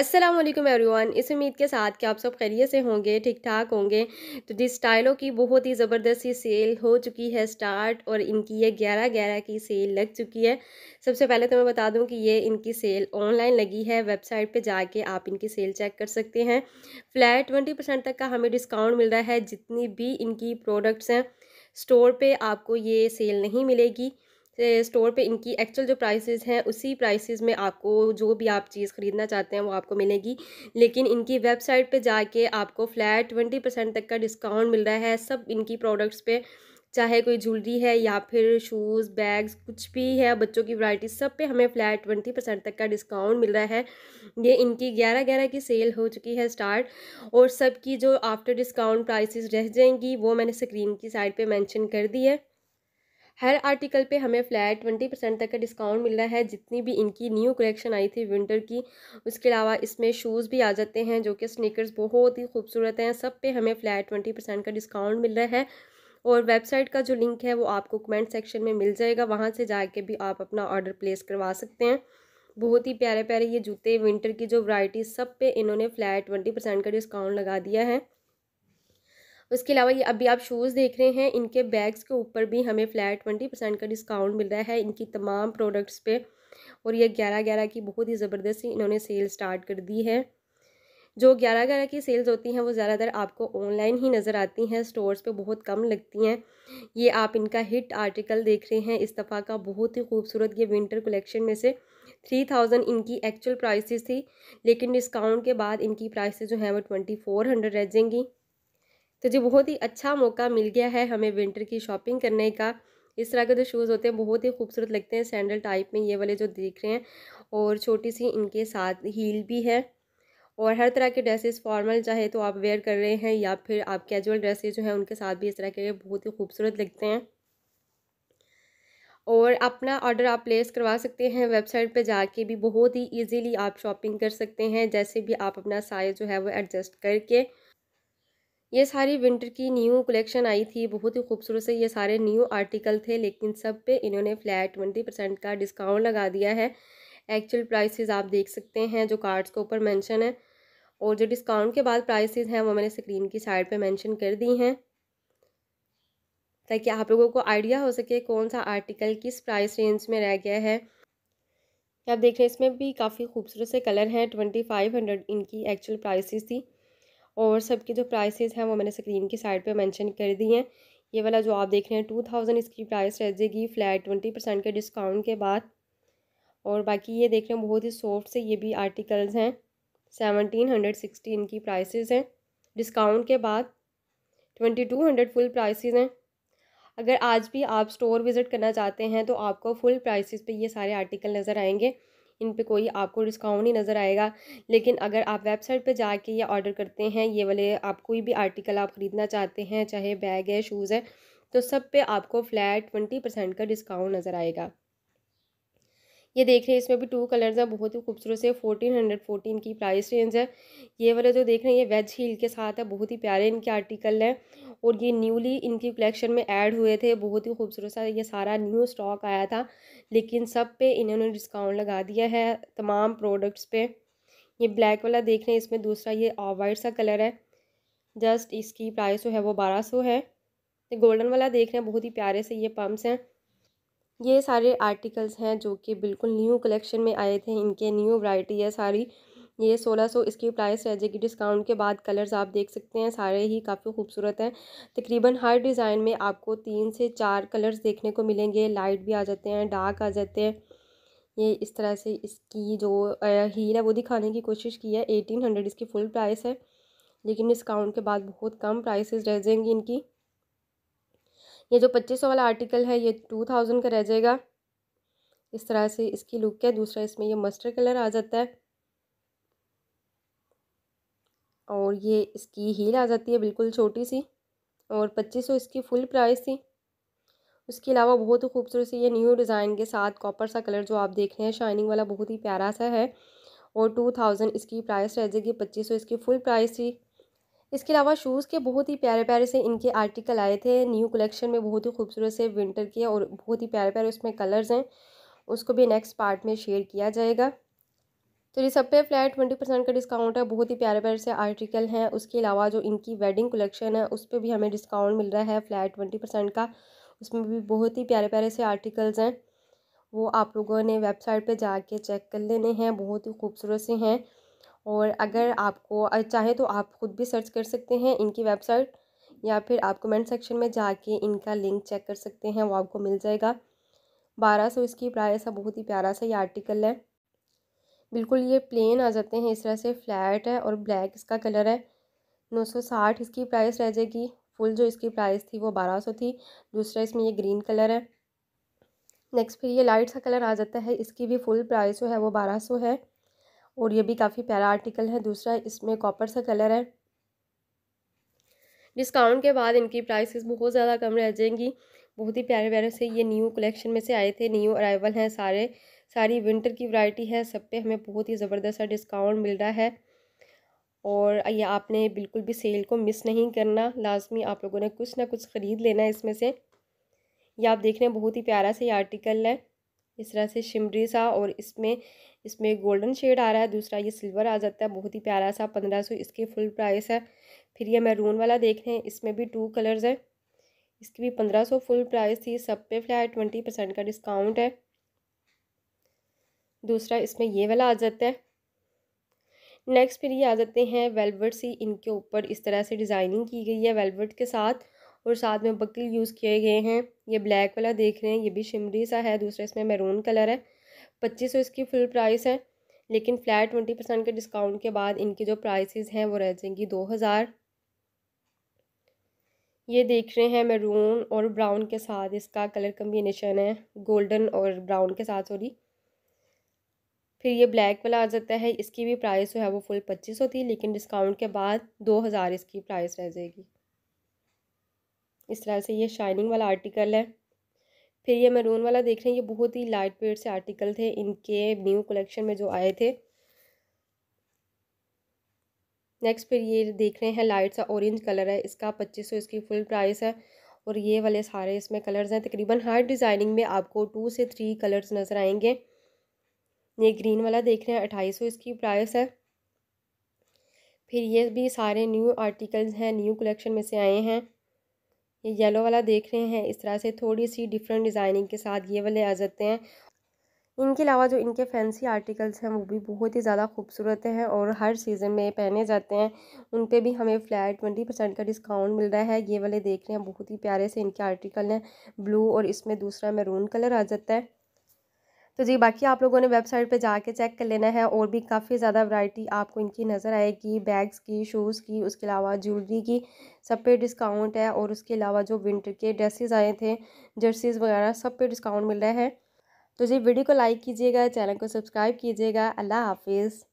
Aslam everyone इस उम्मीद के साथ कि आप सब खैरियत से होंगे ठीक ठाक होंगे तो जिस टाइलों की बहुत ही ज़बरदस्त सी सेल हो चुकी है स्टार्ट और इनकी ये ग्यारह ग्यारह की सेल लग चुकी है सबसे पहले तो मैं बता दूं कि ये इनकी सेल ऑनलाइन लगी है वेबसाइट पे जाके आप इनकी सेल चेक कर सकते हैं फ्लैट ट्वेंटी परसेंट तक का हमें डिस्काउंट मिल रहा है जितनी भी इनकी प्रोडक्ट्स हैं स्टोर पर आपको ये सेल नहीं मिलेगी स्टोर पे इनकी एक्चुअल जो प्राइसेस हैं उसी प्राइसेस में आपको जो भी आप चीज़ ख़रीदना चाहते हैं वो आपको मिलेगी लेकिन इनकी वेबसाइट पे जाके आपको फ्लैट ट्वेंटी परसेंट तक का डिस्काउंट मिल रहा है सब इनकी प्रोडक्ट्स पे चाहे कोई ज्वेलरी है या फिर शूज़ बैग्स कुछ भी है बच्चों की वैरायटी सब पे हमें फ्लैट ट्वेंटी परसेंट तक का डिस्काउंट मिल रहा है ये इनकी ग्यारह ग्यारह की सेल हो चुकी है स्टार्ट और सब की जो आफ्टर डिस्काउंट प्राइसेस रह जाएंगी वो मैंने स्क्रीन की साइड पे मेंशन कर दी है हर आर्टिकल पे हमें फ्लैट ट्वेंटी परसेंट तक का डिस्काउंट मिल रहा है जितनी भी इनकी न्यू कलेक्शन आई थी विंटर की उसके अलावा इसमें शूज़ भी आ जाते हैं जो कि स्निकर्स बहुत ही खूबसूरत हैं सब पे हमें फ्लैट ट्वेंटी परसेंट का डिस्काउंट मिल रहा है और वेबसाइट का जो लिंक है वो आपको कमेंट सेक्शन में मिल जाएगा वहाँ से जाके भी आप अपना ऑर्डर प्लेस करवा सकते हैं बहुत ही प्यारे प्यारे ये जूते विंटर की जो वैरायटी सब पे इन्होंने फ्लैट ट्वेंटी परसेंट का डिस्काउंट लगा दिया है उसके अलावा ये अभी आप शूज़ देख रहे हैं इनके बैग्स के ऊपर भी हमें फ्लैट ट्वेंटी परसेंट का डिस्काउंट मिल रहा है इनकी तमाम प्रोडक्ट्स पे और ये ग्यारह ग्यारह की बहुत ही ज़बरदस्त इन्होंने सेल स्टार्ट कर दी है जो ग्यारह ग्यारह की सेल्स होती हैं वो ज़्यादातर आपको ऑनलाइन ही नज़र आती हैं स्टोर्स पे बहुत कम लगती हैं ये आप इनका हिट आर्टिकल देख रहे हैं इस दफ़ा का बहुत ही खूबसूरत ये विंटर कलेक्शन में से थ्री थाउजेंड इनकी एक्चुअल प्राइसेस थी लेकिन डिस्काउंट के बाद इनकी प्राइसेस जो हैं वो ट्वेंटी फोर हंड्रेड रह जाएंगी तो जी बहुत ही अच्छा मौका मिल गया है हमें विंटर की शॉपिंग करने का इस तरह के जो शूज़ होते हैं बहुत ही खूबसूरत लगते हैं सैंडल टाइप में ये वाले जो देख रहे हैं और छोटी सी इनके साथ हील भी है और हर तरह के ड्रेसेस फॉर्मल चाहे तो आप वेयर कर रहे हैं या फिर आप कैजुअल ड्रेसेस जो हैं उनके साथ भी इस तरह के बहुत ही खूबसूरत लगते हैं और अपना ऑर्डर आप प्लेस करवा सकते हैं वेबसाइट पे जाके भी बहुत ही इजीली आप शॉपिंग कर सकते हैं जैसे भी आप अपना साइज़ जो है वो एडजस्ट करके ये सारी विंटर की न्यू कलेक्शन आई थी बहुत ही खूबसूरत से ये सारे न्यू आर्टिकल थे लेकिन सब पे इन्होंने फ्लैट ट्वेंटी परसेंट का डिस्काउंट लगा दिया है एक्चुअल प्राइसेस आप देख सकते हैं जो कार्ड्स के ऊपर मेंशन है और जो डिस्काउंट के बाद प्राइसेस हैं वो मैंने स्क्रीन की साइड पे मेंशन कर दी हैं ताकि आप लोगों को आइडिया हो सके कौन सा आर्टिकल किस प्राइस रेंज में रह गया है आप देख रहे हैं इसमें भी काफ़ी खूबसूरत से कलर हैं ट्वेंटी फाइव हंड्रेड इनकी एक्चुअल प्राइसेस थी और सबके जो प्राइसेस हैं वो मैंने स्क्रीन की साइड पे मेंशन कर दी हैं ये वाला जो आप देख रहे हैं टू थाउजेंड इसकी प्राइस रह जाएगी फ्लैट ट्वेंटी परसेंट के डिस्काउंट के बाद और बाकी ये देख रहे हैं बहुत ही सॉफ्ट से ये भी आर्टिकल्स हैं सेवनटीन हंड्रेड सिक्सटी इनकी प्राइसेस हैं डिस्काउंट के बाद twenty two hundred full prices हैं अगर आज भी आप स्टोर विज़िट करना चाहते हैं तो आपको फुल प्राइसेस पे ये सारे आर्टिकल नज़र आएंगे इन पे कोई आपको डिस्काउंट नहीं नज़र आएगा लेकिन अगर आप वेबसाइट पे जाके ये ऑर्डर करते हैं ये वाले आप कोई भी आर्टिकल आप ख़रीदना चाहते हैं चाहे बैग है शूज़ है तो सब पे आपको फ्लैट ट्वेंटी परसेंट का डिस्काउंट नज़र आएगा ये देख रहे हैं इसमें भी टू कलर्स हैं बहुत ही खूबसूरत से फोर्टीन हंड्रेड फोर्टीन की प्राइस रेंज है ये वाला जो देख रहे हैं ये वेज हील के साथ है बहुत ही प्यारे इनके आर्टिकल हैं और ये न्यूली इनकी कलेक्शन में ऐड हुए थे बहुत ही खूबसूरत सा ये सारा न्यू स्टॉक आया था लेकिन सब पे इन्होंने डिस्काउंट लगा दिया है तमाम प्रोडक्ट्स पे ये ब्लैक वाला देख रहे हैं इसमें दूसरा ये ऑफ वाइट सा कलर है जस्ट इसकी प्राइस जो है वो बारह सौ है गोल्डन वाला देख रहे हैं बहुत ही प्यारे से ये पम्प्स हैं ये सारे आर्टिकल्स हैं जो कि बिल्कुल न्यू कलेक्शन में आए थे इनके न्यू वैरायटी है सारी ये सोलह सौ इसकी प्राइस रह जाएगी डिस्काउंट के बाद कलर्स आप देख सकते हैं सारे ही काफ़ी खूबसूरत हैं तकरीबन हर डिज़ाइन में आपको तीन से चार कलर्स देखने को मिलेंगे लाइट भी आ जाते हैं डार्क आ जाते हैं ये इस तरह से इसकी जो हील है वो दिखाने की कोशिश की है एटीन हंड्रेड इसकी फुल प्राइस है लेकिन डिस्काउंट के बाद बहुत कम प्राइसेस रह जाएंगी इनकी ये जो पच्चीस सौ वाला आर्टिकल है ये टू थाउजेंड का रह जाएगा इस तरह से इसकी लुक है दूसरा इसमें ये मस्टर्ड कलर आ जाता है और ये इसकी हील आ जाती है बिल्कुल छोटी सी और पच्चीस सौ इसकी फुल प्राइस थी उसके अलावा बहुत ही खूबसूरत सी ये न्यू डिज़ाइन के साथ कॉपर सा कलर जो आप देख रहे हैं शाइनिंग वाला बहुत ही प्यारा सा है और टू थाउजेंड इसकी प्राइस रह जाएगी पच्चीस सौ इसकी फुल प्राइस थी इसके अलावा शूज़ के बहुत ही प्यारे प्यारे से इनके आर्टिकल आए थे न्यू कलेक्शन में बहुत ही खूबसूरत से विंटर के और बहुत ही प्यारे प्यारे उसमें कलर्स हैं उसको भी नेक्स्ट पार्ट में शेयर किया जाएगा तो ये सब पे फ्लैट ट्वेंटी परसेंट का डिस्काउंट है बहुत ही प्यारे प्यारे से आर्टिकल हैं उसके अलावा जो इनकी वेडिंग कलेक्शन है उस पर भी हमें डिस्काउंट मिल रहा है फ्लैट ट्वेंटी परसेंट का उसमें भी बहुत ही प्यारे प्यारे से आर्टिकल्स हैं वो आप लोगों ने वेबसाइट पे जाके चेक कर लेने हैं बहुत ही खूबसूरत से हैं और अगर आपको चाहे तो आप ख़ुद भी सर्च कर सकते हैं इनकी वेबसाइट या फिर आप कमेंट सेक्शन में जाके इनका लिंक चेक कर सकते हैं वो आपको मिल जाएगा बारह सौ इसकी प्राइस है बहुत ही प्यारा सा ये आर्टिकल है बिल्कुल ये प्लेन आ जाते हैं इस तरह से फ्लैट है और ब्लैक इसका कलर है नौ सौ साठ इसकी प्राइस रह जाएगी फुल जो इसकी प्राइस थी वो बारह सौ थी दूसरा इसमें ये ग्रीन कलर है नेक्स्ट फिर ये लाइट सा कलर आ जाता है इसकी भी फुल प्राइस जो है वो बारह सौ है और ये भी काफ़ी प्यारा आर्टिकल है दूसरा इसमें कॉपर सा कलर है डिस्काउंट के बाद इनकी प्राइसेस बहुत ज़्यादा कम रह जाएंगी बहुत ही प्यारे प्यारे से ये न्यू कलेक्शन में से आए थे न्यू अराइवल हैं सारे सारी विंटर की वैरायटी है सब पे हमें बहुत ही ज़बरदस्त डिस्काउंट मिल रहा है और ये आपने बिल्कुल भी सेल को मिस नहीं करना लाजमी आप लोगों ने कुछ ना कुछ ख़रीद लेना है इसमें से ये आप देख रहे हैं बहुत ही प्यारा सा ये आर्टिकल है इस तरह से शिमरी सा और इसमें इसमें गोल्डन शेड आ रहा है दूसरा ये सिल्वर आ जाता है बहुत ही प्यारा सा पंद्रह सौ इसकी फुल प्राइस है फिर ये मैरून वाला देख रहे हैं इसमें भी टू कलर्स है इसकी भी पंद्रह सौ फुल प्राइस थी सब पे फ्लैट ट्वेंटी परसेंट का डिस्काउंट है दूसरा इसमें ये वाला आ जाता है नेक्स्ट फिर ये आ जाते हैं वेलवेट सी इनके ऊपर इस तरह से डिज़ाइनिंग की गई है वेलवेट के साथ और साथ में बकल यूज़ किए गए हैं ये ब्लैक वाला देख रहे हैं ये भी शिमरी सा है दूसरा इसमें मैरून कलर है पच्चीस सौ इसकी फुल प्राइस है लेकिन फ्लैट ट्वेंटी परसेंट के डिस्काउंट के बाद इनकी जो प्राइसेस हैं वो रह जाएंगी दो हज़ार ये देख रहे हैं मैरून और ब्राउन के साथ इसका कलर कम्बिनेशन है गोल्डन और ब्राउन के साथ सॉरी फिर ये ब्लैक वाला आ जाता है इसकी भी प्राइस जो है वो फुल पच्चीस होती है लेकिन डिस्काउंट के बाद दो हज़ार इसकी प्राइस रह जाएगी इस तरह से ये शाइनिंग वाला आर्टिकल है फिर ये मैरून वाला देख रहे हैं ये बहुत ही लाइट वेट से आर्टिकल थे इनके न्यू कलेक्शन में जो आए थे नेक्स्ट फिर ये देख रहे हैं लाइट सा ऑरेंज कलर है इसका पच्चीस सौ इसकी फुल प्राइस है और ये वाले सारे इसमें कलर्स हैं तकरीबन हर डिज़ाइनिंग में आपको टू से थ्री कलर्स नज़र आएंगे ये ग्रीन वाला देख रहे हैं अट्ठाईस सौ इसकी प्राइस है फिर ये भी सारे न्यू आर्टिकल्स हैं न्यू कलेक्शन में से आए हैं ये येलो वाला देख रहे हैं इस तरह से थोड़ी सी डिफरेंट डिज़ाइनिंग के साथ ये वाले आ जाते हैं इनके अलावा जो इनके फैंसी आर्टिकल्स हैं वो भी बहुत ही ज़्यादा खूबसूरत हैं और हर सीज़न में पहने जाते हैं उन पर भी हमें फ्लैट ट्वेंटी परसेंट का डिस्काउंट मिल रहा है ये वाले देख रहे हैं बहुत ही प्यारे से इनके आर्टिकल हैं ब्लू और इसमें दूसरा मैरून कलर आ जाता है तो जी बाकी आप लोगों ने वेबसाइट पे जाके चेक कर लेना है और भी काफ़ी ज़्यादा वैरायटी आपको इनकी नज़र आएगी बैग्स की शूज़ की उसके अलावा ज्वेलरी की सब पे डिस्काउंट है और उसके अलावा जो विंटर के ड्रेसेस आए थे जर्सीज़ वगैरह सब पे डिस्काउंट मिल रहा है तो जी वीडियो को लाइक कीजिएगा चैनल को सब्सक्राइब कीजिएगा अल्लाह हाफिज़